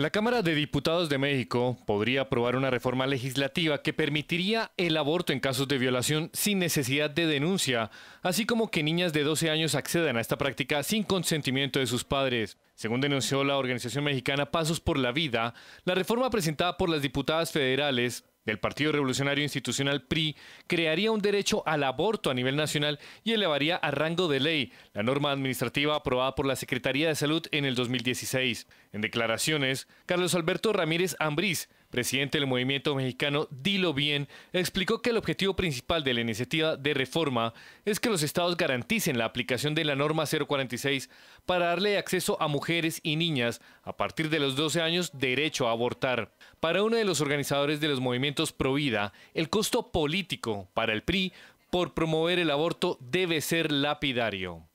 La Cámara de Diputados de México podría aprobar una reforma legislativa que permitiría el aborto en casos de violación sin necesidad de denuncia, así como que niñas de 12 años accedan a esta práctica sin consentimiento de sus padres. Según denunció la organización mexicana Pasos por la Vida, la reforma presentada por las diputadas federales el Partido Revolucionario Institucional PRI crearía un derecho al aborto a nivel nacional y elevaría a rango de ley la norma administrativa aprobada por la Secretaría de Salud en el 2016. En declaraciones, Carlos Alberto Ramírez Ambrís presidente del movimiento mexicano Dilo Bien, explicó que el objetivo principal de la iniciativa de reforma es que los estados garanticen la aplicación de la norma 046 para darle acceso a mujeres y niñas a partir de los 12 años derecho a abortar. Para uno de los organizadores de los movimientos pro el costo político para el PRI por promover el aborto debe ser lapidario.